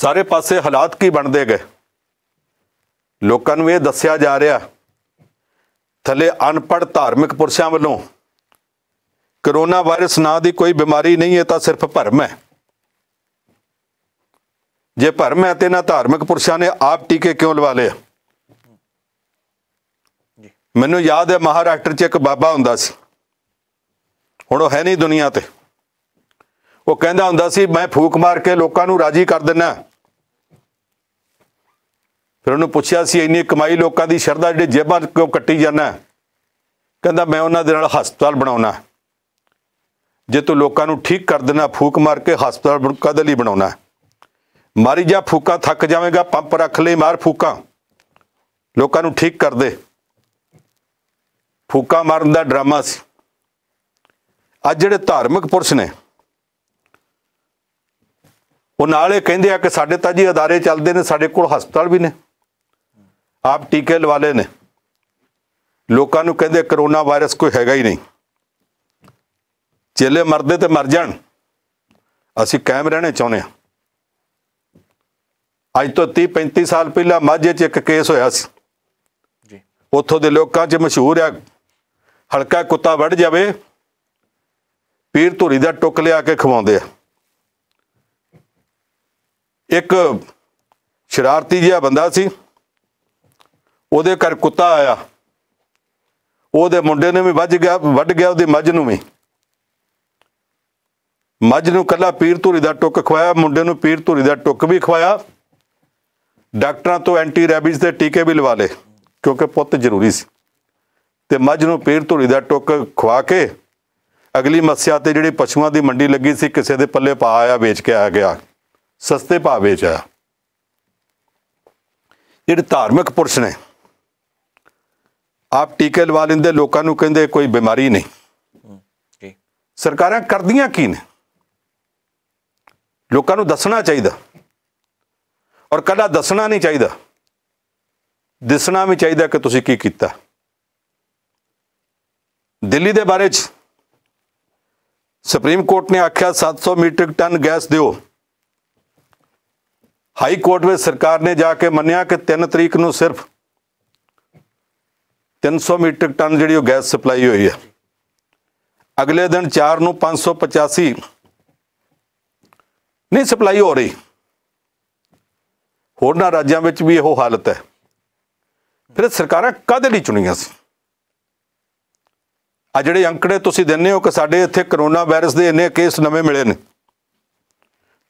ਸਾਰੇ ਪਾਸੇ ਹਾਲਾਤ ਕੀ ਬਣਦੇ ਗਏ ਲੋਕਾਂ ਨੂੰ ਇਹ ਦੱਸਿਆ ਜਾ ਰਿਹਾ ਥੱਲੇ ਅਨਪੜ ਧਾਰਮਿਕ ਪੁਰਸ਼ਾਂ ਵੱਲੋਂ ਕਰੋਨਾ ਵਾਇਰਸ ਨਾਂ ਦੀ ਕੋਈ ਬਿਮਾਰੀ ਨਹੀਂ ਹੈ ਤਾਂ ਸਿਰਫ ਭਰਮ ਹੈ ਜੇ ਭਰਮ ਹੈ ਤੇ ਨਾ ਧਾਰਮਿਕ ਪੁਰਸ਼ਾਂ ਨੇ ਆਪ ਟੀਕੇ ਕਿਉਂ ਲਵਾ ਲਏ ਮੈਨੂੰ ਯਾਦ ਹੈ ਮਹਾਰਾਸ਼ਟਰ 'ਚ ਇੱਕ ਬਾਬਾ ਹੁੰਦਾ ਸੀ ਹੁਣ ਉਹ ਹੈ ਨਹੀਂ ਦੁਨੀਆ ਤੇ ਉਹ ਕਹਿੰਦਾ ਹੁੰਦਾ ਸੀ ਮੈਂ ਫੂਕ ਮਾਰ ਕੇ ਲੋਕਾਂ ਨੂੰ ਰਾਜੀ ਕਰ ਦਿੰਨਾ ਫਿਰ ਉਹਨੂੰ ਪੁੱਛਿਆ ਸੀ ਇੰਨੀ ਕਮਾਈ ਲੋਕਾਂ ਦੀ ਸ਼ਰਦਾ ਜਿਹੜੇ ਜੇਬਾਂ ਕਿਉਂ ਕੱਟੀ ਜਾਂਦਾ ਕਹਿੰਦਾ ਮੈਂ ਉਹਨਾਂ ਦੇ ਨਾਲ ਹਸਪਤਾਲ ਬਣਾਉਣਾ ਜੇ ਤੂੰ ਲੋਕਾਂ ਨੂੰ ਠੀਕ ਕਰ ਦੇਣਾ ਫੂਕ ਮਾਰ ਕੇ ਹਸਪਤਾਲ ਕਦੇ ਲਈ ਬਣਾਉਣਾ ਮਾਰੀ ਜਾ ਫੂਕਾ ਥੱਕ ਜਾਵੇਂਗਾ ਪੰਪ ਰੱਖ ਲਈ ਮਾਰ ਫੂਕਾ ਲੋਕਾਂ ਨੂੰ ਠੀਕ ਕਰ ਦੇ ਫੂਕਾ ਮਾਰਨ ਦਾ ਡਰਾਮਾ ਸੀ ਅੱਜ ਜਿਹੜੇ ਧਾਰਮਿਕ ਪੁਰਸ਼ ਨੇ ਉਹ ਨਾਲੇ ਕਹਿੰਦੇ ਆ ਕਿ ਸਾਡੇ ਤਾਂ ਜੀ ادارے ਚੱਲਦੇ ਨੇ ਸਾਡੇ ਕੋਲ ਹਸਪਤਾਲ ਵੀ ਨੇ ਆਪ ਟੀਕੇ ਲਵਾਲੇ ਨੇ ਲੋਕਾਂ ਨੂੰ ਕਹਿੰਦੇ ਕਰੋਨਾ ਵਾਇਰਸ ਕੋਈ ਹੈਗਾ ਹੀ ਨਹੀਂ ਚੇਲੇ ਮਰਦੇ ਤੇ ਮਰ ਜਾਣ ਅਸੀਂ ਕਾਇਮ ਰਹਿਣੇ ਚਾਹੁੰਦੇ ਆ ਅੱਜ ਤੋਂ 30 35 ਸਾਲ ਪਹਿਲਾਂ ਮਾਝੇ 'ਚ ਇੱਕ ਕੇਸ ਹੋਇਆ ਸੀ ਜੀ ਉੱਥੋਂ ਦੇ ਲੋਕਾਂ 'ਚ ਮਸ਼ਹੂਰ ਆ ਹਲਕਾ ਕੁੱਤਾ ਵੱਢ ਜਾਵੇ ਪੀਰ ਧੂਰੀ ਦਾ ਟੁੱਕ ਲਿਆ ਕੇ ਖਵਾਉਂਦੇ ਆ ਇੱਕ ਸ਼ਰਾਰਤੀ ਜਿਹਾ ਬੰਦਾ ਸੀ ਉਹਦੇ ਘਰ ਕੁੱਤਾ ਆਇਆ ਉਹਦੇ ਮੁੰਡੇ ਨੇ ਵੀ ਵੱਜ ਗਿਆ ਵੱਢ ਗਿਆ ਉਹਦੀ ਮੱਝ ਨੂੰ ਵੀ ਮੱਝ ਨੂੰ ਕੱਲਾ ਪੀਰ ਧੂਰੀ ਦਾ ਟੁੱਕ ਖਵਾਇਆ ਮੁੰਡੇ ਨੂੰ ਪੀਰ ਧੂਰੀ ਦਾ ਟੁੱਕ ਵੀ ਖਵਾਇਆ ਡਾਕਟਰਾਂ ਤੋਂ ਐਂਟੀ ਰੈਬੀਜ਼ ਦੇ ਟੀਕੇ ਵੀ ਲਵਾ ਲਏ ਕਿਉਂਕਿ ਪੁੱਤ ਜ਼ਰੂਰੀ ਸੀ ਤੇ ਮੱਝ ਨੂੰ ਪੀਰ ਧੂੜੀ ਦਾ ਟੁੱਕ ਖਵਾ ਕੇ ਅਗਲੀ ਮੱਸਿਆ ਤੇ ਜਿਹੜੀ ਪਸ਼ੂਆਂ ਦੀ ਮੰਡੀ ਲੱਗੀ ਸੀ ਕਿਸੇ ਦੇ ਪੱਲੇ ਪਾ ਆਇਆ ਵੇਚ ਕੇ ਆ ਗਿਆ ਸਸਤੇ ਭਾਅ ਵੇਚ ਆਇਆ ਜਿਹੜੇ ਧਾਰਮਿਕ ਪੁਰਸ਼ ਨੇ ਆਪ ਟੀਕੇ ਲਵਾ ਲੈਂਦੇ ਲੋਕਾਂ ਨੂੰ ਕਹਿੰਦੇ ਕੋਈ ਬਿਮਾਰੀ ਨਹੀਂ ਸਰਕਾਰਾਂ ਕਰਦੀਆਂ ਕੀ ਨੇ ਲੋਕਾਂ ਨੂੰ ਦੱਸਣਾ ਚਾਹੀਦਾ ਔਰ ਕਦਾ ਦੱਸਣਾ ਨਹੀਂ ਚਾਹੀਦਾ ਦਿਸਣਾ ਵੀ ਚਾਹੀਦਾ ਕਿ ਤੁਸੀਂ ਕੀ ਕੀਤਾ ਦਿੱਲੀ ਦੇ ਬਾਰੇ 'ਚ ਸੁਪਰੀਮ ਕੋਰਟ ਨੇ ਆਖਿਆ 700 ਮੀਟ੍ਰਿਕ ਟਨ ਗੈਸ ਦਿਓ ਹਾਈ ਕੋਰਟ ਵਿੱਚ ਸਰਕਾਰ ਨੇ ਜਾ ਕੇ ਮੰਨਿਆ ਕਿ 3 ਤਰੀਕ ਨੂੰ ਸਿਰਫ 300 ਮੀਟ੍ਰਿਕ ਟਨ ਜਿਹੜੀ ਉਹ ਗੈਸ ਸਪਲਾਈ ਹੋਈ ਹੈ ਅਗਲੇ ਦਿਨ 4 ਨੂੰ 585 ਨਹੀਂ ਸਪਲਾਈ ਹੋ ਰਹੀ ਹੋਰਨਾਂ ਰਾਜਾਂ ਵਿੱਚ ਵੀ ਇਹੋ ਹਾਲਤ ਹੈ ਫਿਰ ਸਰਕਾਰਾਂ ਕਦੇ ਲਈ ਚੁਣੀਆਂ ਸੀ ਆ ਜਿਹੜੇ ਅੰਕੜੇ ਤੁਸੀਂ ਦਿੰਨੇ ਹੋ ਕਿ ਸਾਡੇ ਇੱਥੇ ਕਰੋਨਾ ਵਾਇਰਸ ਦੇ ਇੰਨੇ ਕੇਸ ਨਵੇਂ ਮਿਲੇ ਨੇ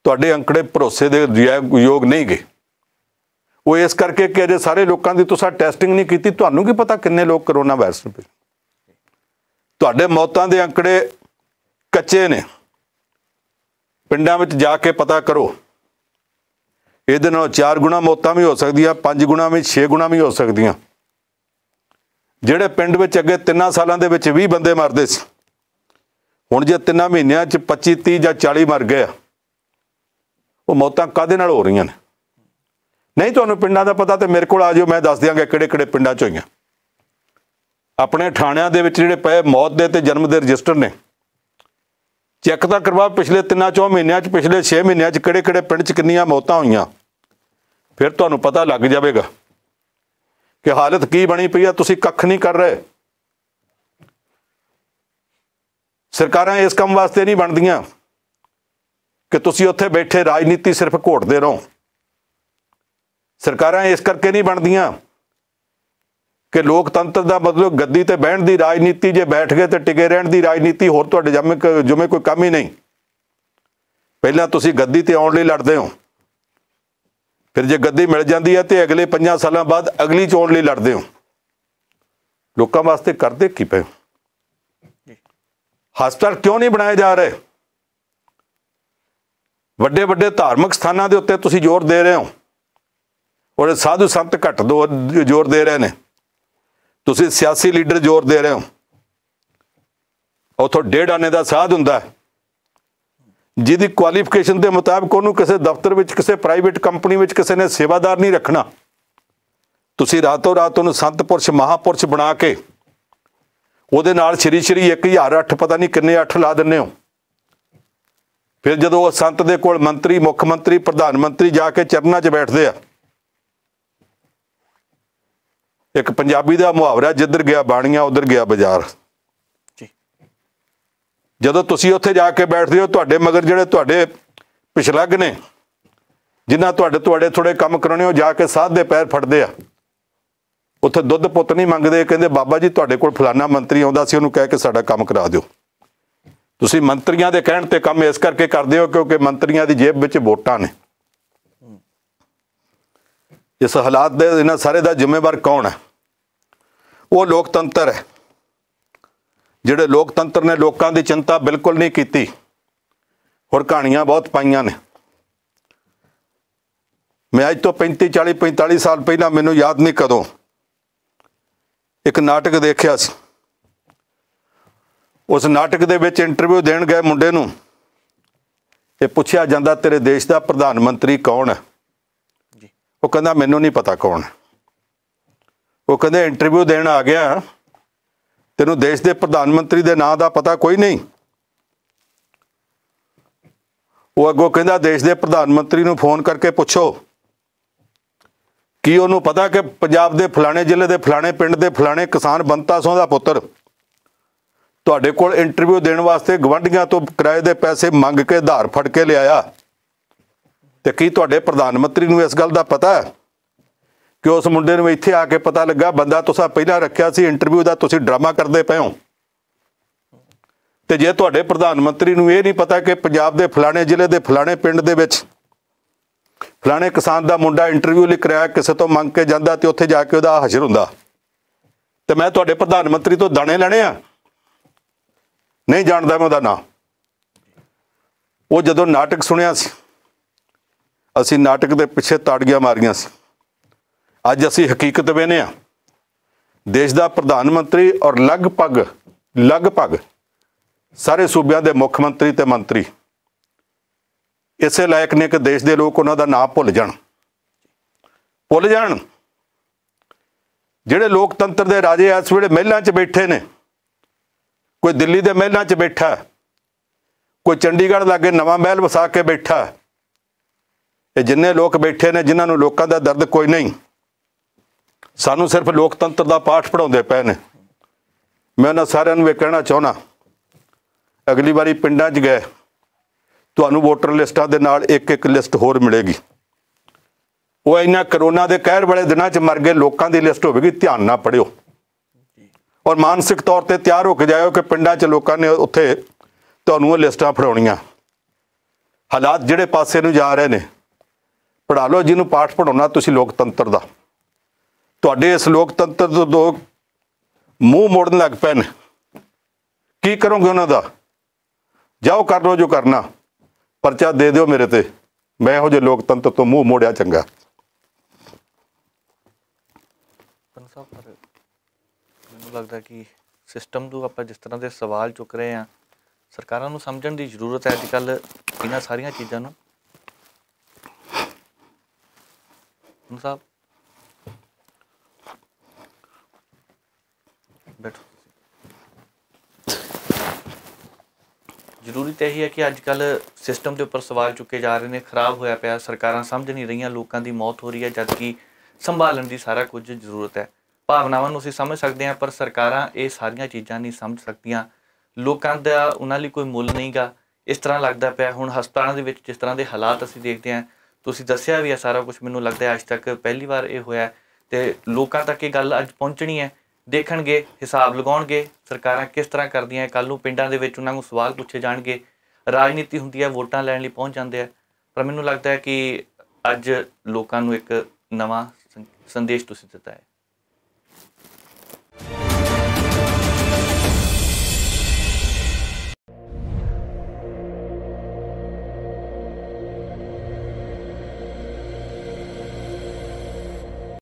ਤੁਹਾਡੇ ਅੰਕੜੇ ਭਰੋਸੇ ਦੇ ਯੋਗ ਨਹੀਂ ਗਏ ਉਹ ਇਸ ਕਰਕੇ ਕਿ ਅਜੇ ਸਾਰੇ ਲੋਕਾਂ ਦੀ ਤੁਸੀਂ ਟੈਸਟਿੰਗ ਨਹੀਂ ਕੀਤੀ ਤੁਹਾਨੂੰ ਕੀ ਪਤਾ ਕਿੰਨੇ ਲੋਕ ਕਰੋਨਾ ਵਾਇਰਸ ਨੂੰ ਤੁਹਾਡੇ ਮੌਤਾਂ ਦੇ ਅੰਕੜੇ ਕੱਚੇ ਨੇ ਪਿੰਡਾਂ ਵਿੱਚ ਜਾ ਕੇ ਪਤਾ ਕਰੋ ਇਹਦੇ ਨਾਲ 4 ਗੁਣਾ ਮੌਤਾਂ ਵੀ ਹੋ ਸਕਦੀਆਂ 5 ਗੁਣਾ ਵੀ 6 ਗੁਣਾ ਵੀ ਹੋ ਸਕਦੀਆਂ ਜਿਹੜੇ ਪਿੰਡ ਵਿੱਚ ਅੱਗੇ 3 ਸਾਲਾਂ ਦੇ ਵਿੱਚ 20 ਬੰਦੇ ਮਰਦੇ ਸੀ ਹੁਣ ਜੇ 3 ਮਹੀਨਿਆਂ 'ਚ 25 30 ਜਾਂ 40 ਮਰ ਗਏ ਆ ਉਹ ਮੌਤਾਂ ਕਾਦੇ ਨਾਲ ਹੋ ਰਹੀਆਂ ਨੇ ਨਹੀਂ ਤੁਹਾਨੂੰ ਪਿੰਡਾਂ ਦਾ ਪਤਾ ਤੇ ਮੇਰੇ ਕੋਲ ਆ ਜਿਓ ਮੈਂ ਦੱਸ ਦਿਆਂਗਾ ਕਿਹੜੇ ਕਿਹੜੇ ਪਿੰਡਾਂ 'ਚ ਹੋਈਆਂ ਆਪਣੇ ਥਾਣਿਆਂ ਦੇ ਵਿੱਚ ਜਿਹੜੇ ਪਏ ਮੌਤ ਦੇ ਤੇ ਜਨਮ ਦੇ ਰਜਿਸਟਰ ਨੇ ਚੈੱਕ ਤਾਂ ਕਰਵਾ ਪਿਛਲੇ 3 ਚੋਂ ਮਹੀਨਿਆਂ 'ਚ ਪਿਛਲੇ 6 ਮਹੀਨਿਆਂ 'ਚ ਕਿਹੜੇ-ਕਿਹੜੇ ਪਿੰਡ 'ਚ ਕਿੰਨੀਆਂ ਮੌਤਾਂ ਹੋਈਆਂ ਫਿਰ ਤੁਹਾਨੂੰ ਪਤਾ ਲੱਗ ਜਾਵੇਗਾ ਕਿ ਹਾਲਤ ਕੀ ਬਣੀ ਪਈ ਆ ਤੁਸੀਂ ਕੱਖ ਨਹੀਂ ਕਰ ਰਹੇ ਸਰਕਾਰਾਂ ਇਸ ਕੰਮ ਵਾਸਤੇ ਨਹੀਂ ਬਣਦੀਆਂ ਕਿ ਤੁਸੀਂ ਉੱਥੇ ਬੈਠੇ ਰਾਜਨੀਤੀ ਸਿਰਫ ਘੋਟਦੇ ਰਹੋ ਸਰਕਾਰਾਂ ਇਸ ਕਰਕੇ ਨਹੀਂ ਬਣਦੀਆਂ ਕਿ ਲੋਕਤੰਤਰ ਦਾ ਮਤਲਬ ਗੱਦੀ ਤੇ ਬਹਿਣ ਦੀ ਰਾਜਨੀਤੀ ਜੇ ਬੈਠ ਗਏ ਤੇ ਟਿਕੇ ਰਹਿਣ ਦੀ ਰਾਜਨੀਤੀ ਹੋਰ ਤੁਹਾਡੇ ਜਮੇ ਜਮੇ ਕੋਈ ਕੰਮ ਹੀ ਨਹੀਂ ਪਹਿਲਾਂ ਤੁਸੀਂ ਗੱਦੀ ਤੇ ਆਉਣ ਲਈ ਲੜਦੇ ਹੋ ਫਿਰ ਜੇ ਗੱਦੀ ਮਿਲ ਜਾਂਦੀ ਹੈ ਤੇ ਅਗਲੇ 5 ਸਾਲਾਂ ਬਾਅਦ ਅਗਲੀ ਚੋਣ ਲਈ ਲੜਦੇ ਹੋ ਲੋਕਾਂ ਵਾਸਤੇ ਕਰਦੇ ਕੀ ਪਏ ਹਸਪਤਾਲ ਕਿਉਂ ਨਹੀਂ ਬਣਾਏ ਜਾ ਰਹੇ ਵੱਡੇ ਵੱਡੇ ਧਾਰਮਿਕ ਸਥਾਨਾਂ ਦੇ ਉੱਤੇ ਤੁਸੀਂ ਜ਼ੋਰ ਦੇ ਰਹੇ ਹੋ ਔਰ ਸਾਧੂ ਸੰਤ ਘੱਟ ਦੋ ਜ਼ੋਰ ਦੇ ਰਹੇ ਨੇ ਤੁਸੀਂ ਸਿਆਸੀ ਲੀਡਰ ਜ਼ੋਰ ਦੇ ਰਹੇ ਹੋ ਉਥੋਂ ਡੇਢ ਆਨੇ ਦਾ ਸਾਧ ਹੁੰਦਾ ਹੈ ਜਿਹਦੀ ਕੁਆਲੀਫਿਕੇਸ਼ਨ ਦੇ ਮੁਤਾਬਕ ਉਹਨੂੰ ਕਿਸੇ ਦਫ਼ਤਰ ਵਿੱਚ ਕਿਸੇ ਪ੍ਰਾਈਵੇਟ ਕੰਪਨੀ ਵਿੱਚ ਕਿਸੇ ਨੇ ਸੇਵਾਦਾਰ ਨਹੀਂ ਰੱਖਣਾ ਤੁਸੀਂ ਰਾਤੋਂ ਰਾਤ ਉਹਨੂੰ ਸੰਤ ਪੁਰਸ਼ ਮਹਾਪੁਰਸ਼ ਬਣਾ ਕੇ ਉਹਦੇ ਨਾਲ ਸ਼੍ਰੀ ਸ਼੍ਰੀ 1008 ਪਤਾ ਨਹੀਂ ਕਿੰਨੇ ਅੱਠ ਲਾ ਦਿੰਨੇ ਹੋ ਫਿਰ ਜਦੋਂ ਉਹ ਸੰਤ ਦੇ ਕੋਲ ਮੰਤਰੀ ਮੁੱਖ ਮੰਤਰੀ ਪ੍ਰਧਾਨ ਮੰਤਰੀ ਜਾ ਕੇ ਚਰਨਾਂ 'ਚ ਬੈਠਦੇ ਆ ਇੱਕ ਪੰਜਾਬੀ ਦਾ ਮੁਹਾਵਰਾ ਜਿੱਧਰ ਗਿਆ ਬਾਣੀਆਂ ਉਧਰ ਗਿਆ ਬਾਜ਼ਾਰ ਜਦੋਂ ਤੁਸੀਂ ਉੱਥੇ ਜਾ ਕੇ ਬੈਠਦੇ ਹੋ ਤੁਹਾਡੇ ਮਗਰ ਜਿਹੜੇ ਤੁਹਾਡੇ ਪਿਛਲੱਗ ਨੇ ਜਿਨ੍ਹਾਂ ਤੁਹਾਡੇ ਤੁਹਾਡੇ ਥੋੜੇ ਕੰਮ ਕਰਾਉਣੇ ਹੋ ਜਾ ਕੇ ਸਾਧ ਦੇ ਪੈਰ ਫੜਦੇ ਆ ਉੱਥੇ ਦੁੱਧ ਪੁੱਤ ਨਹੀਂ ਮੰਗਦੇ ਕਹਿੰਦੇ ਬਾਬਾ ਜੀ ਤੁਹਾਡੇ ਕੋਲ ਫਲਾਨਾ ਮੰਤਰੀ ਆਉਂਦਾ ਸੀ ਉਹਨੂੰ ਕਹਿ ਕੇ ਸਾਡਾ ਕੰਮ ਕਰਾ ਦਿਓ ਤੁਸੀਂ ਮੰਤਰੀਆਂ ਦੇ ਕਹਿਣ ਤੇ ਕੰਮ ਇਸ ਕਰਕੇ ਕਰਦੇ ਹੋ ਕਿਉਂਕਿ ਮੰਤਰੀਆਂ ਦੀ ਜੇਬ ਵਿੱਚ ਵੋਟਾਂ ਨੇ ਇਸ ਹਾਲਾਤ ਦੇ ਇਹਨਾਂ ਸਾਰੇ ਦਾ ਜ਼ਿੰਮੇਵਾਰ ਕੌਣ ਹੈ ਉਹ ਲੋਕਤੰਤਰ ਹੈ ਜਿਹੜੇ ਲੋਕਤੰਤਰ ਨੇ ਲੋਕਾਂ ਦੀ ਚਿੰਤਾ ਬਿਲਕੁਲ ਨਹੀਂ ਕੀਤੀ ਹੋਰ ਕਹਾਣੀਆਂ ਬਹੁਤ ਪਾਈਆਂ ਨੇ ਮੈਂ ਅੱਜ ਤੋਂ 35 40 45 ਸਾਲ ਪਹਿਲਾਂ ਮੈਨੂੰ ਯਾਦ ਨਹੀਂ ਕਦੋਂ ਇੱਕ ਨਾਟਕ ਦੇਖਿਆ ਸੀ ਉਸ ਨਾਟਕ ਦੇ ਵਿੱਚ ਇੰਟਰਵਿਊ ਦੇਣ ਗਏ ਮੁੰਡੇ ਨੂੰ ਇਹ ਪੁੱਛਿਆ ਜਾਂਦਾ ਤੇਰੇ ਦੇਸ਼ ਦਾ ਪ੍ਰਧਾਨ ਮੰਤਰੀ ਕੌਣ ਹੈ ਉਹ ਕਹਿੰਦਾ ਮੈਨੂੰ ਨਹੀਂ ਪਤਾ ਕੌਣ ਉਹ ਕਹਿੰਦੇ ਇੰਟਰਵਿਊ ਦੇਣ ਆ ਗਿਆ ਤੈਨੂੰ ਦੇਸ਼ ਦੇ ਪ੍ਰਧਾਨ ਮੰਤਰੀ ਦੇ ਨਾਂ ਦਾ ਪਤਾ ਕੋਈ ਨਹੀਂ ਉਹ ਅੱਗੋਂ ਕਹਿੰਦਾ ਦੇਸ਼ ਦੇ ਪ੍ਰਧਾਨ ਮੰਤਰੀ ਨੂੰ ਫੋਨ ਕਰਕੇ ਪੁੱਛੋ ਕੀ ਉਹਨੂੰ ਪਤਾ ਕਿ ਪੰਜਾਬ ਦੇ ਫਲਾਣੇ ਜ਼ਿਲ੍ਹੇ ਦੇ ਫਲਾਣੇ ਪਿੰਡ ਦੇ ਫਲਾਣੇ ਕਿਸਾਨ ਬੰਤਾ ਸਿੰਘ ਦਾ ਪੁੱਤਰ ਤੁਹਾਡੇ ਕੋਲ ਇੰਟਰਵਿਊ ਦੇਣ ਵਾਸਤੇ ਗਵੰਡੀਆਂ ਤੋਂ ਕਿਰਾਏ ਦੇ ਪੈਸੇ ਮੰਗ ਕੇ ਧਾਰ ਫੜ ਕੇ ਲਿਆਇਆ ਤੇ ਕੀ ਤੁਹਾਡੇ ਪ੍ਰਧਾਨ ਮੰਤਰੀ ਨੂੰ ਇਸ ਗੱਲ ਦਾ ਪਤਾ ਹੈ ਕਿ ਉਸ ਮੁੰਡੇ ਨੂੰ ਇੱਥੇ ਆ ਕੇ ਪਤਾ ਲੱਗਾ ਬੰਦਾ ਤੁਸੀਂ ਪਹਿਲਾਂ ਰੱਖਿਆ ਸੀ ਇੰਟਰਵਿਊ ਦਾ ਤੁਸੀਂ ਡਰਾਮਾ ਕਰਦੇ ਪਏ ਹੋ ਤੇ ਜੇ ਤੁਹਾਡੇ ਪ੍ਰਧਾਨ ਮੰਤਰੀ ਨੂੰ ਇਹ ਨਹੀਂ ਪਤਾ ਕਿ ਪੰਜਾਬ ਦੇ ਫਲਾਣੇ ਜ਼ਿਲ੍ਹੇ ਦੇ ਫਲਾਣੇ ਪਿੰਡ ਦੇ ਵਿੱਚ ਫਲਾਣੇ ਕਿਸਾਨ ਦਾ ਮੁੰਡਾ ਇੰਟਰਵਿਊ ਲਈ ਕਰਾਇਆ ਕਿਸੇ ਤੋਂ ਮੰਗ ਕੇ ਜਾਂਦਾ ਤੇ ਉੱਥੇ ਜਾ ਕੇ ਉਹਦਾ ਹਾਜ਼ਰ ਹੁੰਦਾ ਤੇ ਮੈਂ ਤੁਹਾਡੇ ਪ੍ਰਧਾਨ ਮੰਤਰੀ ਤੋਂ ਦਾਣੇ ਲੈਣੇ ਆ ਨਹੀਂ ਜਾਣਦਾ ਮੈਂ ਉਹਦਾ ਨਾਂ ਉਹ ਜਦੋਂ ਨਾਟਕ ਸੁਣਿਆ ਸੀ ਅਸੀਂ ਨਾਟਕ ਦੇ ਪਿੱਛੇ ਤਾੜੀਆਂ ਮਾਰੀਆਂ ਸੀ ਅੱਜ ਅਸੀਂ ਹਕੀਕਤ ਵੇਨੇ ਆ ਦੇਸ਼ ਦਾ ਪ੍ਰਧਾਨ ਮੰਤਰੀ ਔਰ ਲਗਭਗ ਲਗਭਗ ਸਾਰੇ ਸੂਬਿਆਂ ਦੇ ਮੁੱਖ ਮੰਤਰੀ ਤੇ ਮੰਤਰੀ ਇਸੇ ਲਾਇਕ ਨੇ ਕਿ ਦੇਸ਼ ਦੇ ਲੋਕ ਉਹਨਾਂ ਦਾ ਨਾਮ ਭੁੱਲ ਜਾਣ ਭੁੱਲ ਜਾਣ ਜਿਹੜੇ ਲੋਕਤੰਤਰ ਦੇ ਰਾਜੇ ਇਸ ਵੇਲੇ ਮਹਿਲਾਂ 'ਚ ਬੈਠੇ ਨੇ ਕੋਈ ਦਿੱਲੀ ਦੇ ਮਹਿਲਾਂ 'ਚ ਬੈਠਾ ਕੋਈ ਚੰਡੀਗੜ੍ਹ ਲਾਗੇ ਨਵਾਂ ਮਹਿਲ ਵਸਾ ਕੇ ਬੈਠਾ ਇਹ ਜਿੰਨੇ ਲੋਕ ਬੈਠੇ ਨੇ ਜਿਨ੍ਹਾਂ ਨੂੰ ਲੋਕਾਂ ਦਾ ਦਰਦ ਕੋਈ ਨਹੀਂ ਸਾਨੂੰ ਸਿਰਫ ਲੋਕਤੰਤਰ ਦਾ ਪਾਠ ਪੜਾਉਂਦੇ ਪਏ ਨੇ ਮੈਂ ਉਹਨਾਂ ਸਾਰਿਆਂ ਨੂੰ ਇਹ ਕਹਿਣਾ ਚਾਹੁੰਦਾ ਅਗਲੀ ਵਾਰੀ ਪਿੰਡਾਂ 'ਚ ਗਏ ਤੁਹਾਨੂੰ ਵੋਟਰ ਲਿਸਟਾਂ ਦੇ ਨਾਲ ਇੱਕ ਇੱਕ ਲਿਸਟ ਹੋਰ ਮਿਲੇਗੀ ਉਹ ਇਹਨਾਂ ਕਰੋਨਾ ਦੇ ਕਹਿਰ ਵਾਲੇ ਦਿਨਾਂ 'ਚ ਮਰ ਗਏ ਲੋਕਾਂ ਦੀ ਲਿਸਟ ਹੋਵੇਗੀ ਧਿਆਨ ਨਾਲ ਪੜਿਓ ਔਰ ਮਾਨਸਿਕ ਤੌਰ ਤੇ ਤਿਆਰ ਹੋ ਕੇ ਜਾਇਓ ਕਿ ਪਿੰਡਾਂ 'ਚ ਲੋਕਾਂ ਨੇ ਉੱਥੇ ਤੁਹਾਨੂੰ ਉਹ ਲਿਸਟਾਂ ਫੜਾਉਣੀਆਂ ਹਾਲਾਤ ਜਿਹੜੇ ਪਾਸੇ ਨੂੰ ਜਾ ਰਹੇ ਨੇ ਪੜਾ ਲਓ ਜਿਹਨੂੰ ਪਾਠ ਪੜਾਉਣਾ ਤੁਸੀਂ ਲੋਕਤੰਤਰ ਦਾ ਤੁਹਾਡੇ ਇਸ ਲੋਕਤੰਤਰ ਤੋਂ ਲੋਕ ਮੂੰਹ ਮੋੜਨ ਲੱਗ ਪੈਣ ਕੀ ਕਰੋਗੇ ਉਹਨਾਂ ਦਾ ਜਾਓ ਕਰ ਲੋ ਜੋ ਕਰਨਾ ਪਰਚਾ ਦੇ ਦਿਓ ਮੇਰੇ ਤੇ ਮੈਂ ਉਹ ਜੇ ਲੋਕਤੰਤਰ ਤੋਂ ਮੂੰਹ ਮੋੜਿਆ ਚੰਗਾ ਮੈਨੂੰ ਲੱਗਦਾ ਕਿ ਸਿਸਟਮ ਤੋਂ ਆਪਾਂ ਜਿਸ ਤਰ੍ਹਾਂ ਦੇ ਸਵਾਲ ਚੁੱਕ ਰਹੇ ਆ ਸਰਕਾਰਾਂ ਨੂੰ ਸਮਝਣ ਦੀ ਜ਼ਰੂਰਤ ਹੈ ਅੱਜ ਕੱਲ ਇਹਨਾਂ ਸਾਰੀਆਂ ਚੀਜ਼ਾਂ ਨੂੰ ਸਾਹਿਬ ਬੈਠੋ ਜ਼ਰੂਰੀ ਤੇ ਇਹ ਹੈ ਕਿ ਅੱਜ ਕੱਲ ਸਿਸਟਮ ਦੇ ਉੱਪਰ ਸਵਾਲ ਚੁੱਕੇ ਜਾ ਰਹੇ ਨੇ ਖਰਾਬ ਹੋਇਆ ਪਿਆ ਸਰਕਾਰਾਂ ਸਮਝ ਨਹੀਂ ਰਹੀਆਂ ਲੋਕਾਂ ਦੀ ਮੌਤ ਹੋ ਰਹੀ ਹੈ ਜਦਕਿ ਸੰਭਾਲਣ ਦੀ ਸਾਰਾ ਕੁਝ ਜ਼ਰੂਰਤ ਹੈ ਭਾਵਨਾਵਾਂ ਨੂੰ ਅਸੀਂ ਸਮਝ ਸਕਦੇ ਹਾਂ ਪਰ ਸਰਕਾਰਾਂ ਇਹ ਸਾਰੀਆਂ ਚੀਜ਼ਾਂ ਨਹੀਂ ਸਮਝ ਸਕਦੀਆਂ ਲੋਕਾਂ ਦਾ ਉਹਨਾਂ ਲਈ ਕੋਈ ਮੁੱਲ ਨਹੀਂਗਾ ਇਸ ਤਰ੍ਹਾਂ ਲੱਗਦਾ ਪਿਆ ਹੁਣ ਹਸਪਤਾਲਾਂ ਦੇ ਵਿੱਚ ਜਿਸ ਤਰ੍ਹਾਂ ਦੇ ਹਾਲਾਤ ਅਸੀਂ ਦੇਖਦੇ ਹਾਂ ਤੁਸੀਂ ਦੱਸਿਆ ਵੀ ਹੈ ਸਾਰਾ ਕੁਝ ਮੈਨੂੰ ਲੱਗਦਾ ਹੈ ਅੱਜ ਤੱਕ ਪਹਿਲੀ ਵਾਰ ਇਹ ਹੋਇਆ ਤੇ ਲੋਕਾਂ ਤੱਕ ਇਹ ਗੱਲ ਅੱਜ ਪਹੁੰਚਣੀ ਹੈ ਦੇਖਣਗੇ ਹਿਸਾਬ ਲਗਾਉਣਗੇ ਸਰਕਾਰਾਂ ਕਿਸ ਤਰ੍ਹਾਂ ਕਰਦੀਆਂ ਕੱਲ ਨੂੰ ਪਿੰਡਾਂ ਦੇ ਵਿੱਚ ਉਹਨਾਂ ਨੂੰ ਸਵਾਲ ਪੁੱਛੇ ਜਾਣਗੇ ਰਾਜਨੀਤੀ ਹੁੰਦੀ ਹੈ ਵੋਟਾਂ ਲੈਣ ਲਈ ਪਹੁੰਚ ਜਾਂਦੇ ਆ ਪਰ ਮੈਨੂੰ ਲੱਗਦਾ ਹੈ ਕਿ ਅੱਜ ਲੋਕਾਂ ਨੂੰ ਇੱਕ ਨਵਾਂ ਸੰਦੇਸ਼ ਤੁਸੀਂ ਦਿੱਤਾ ਹੈ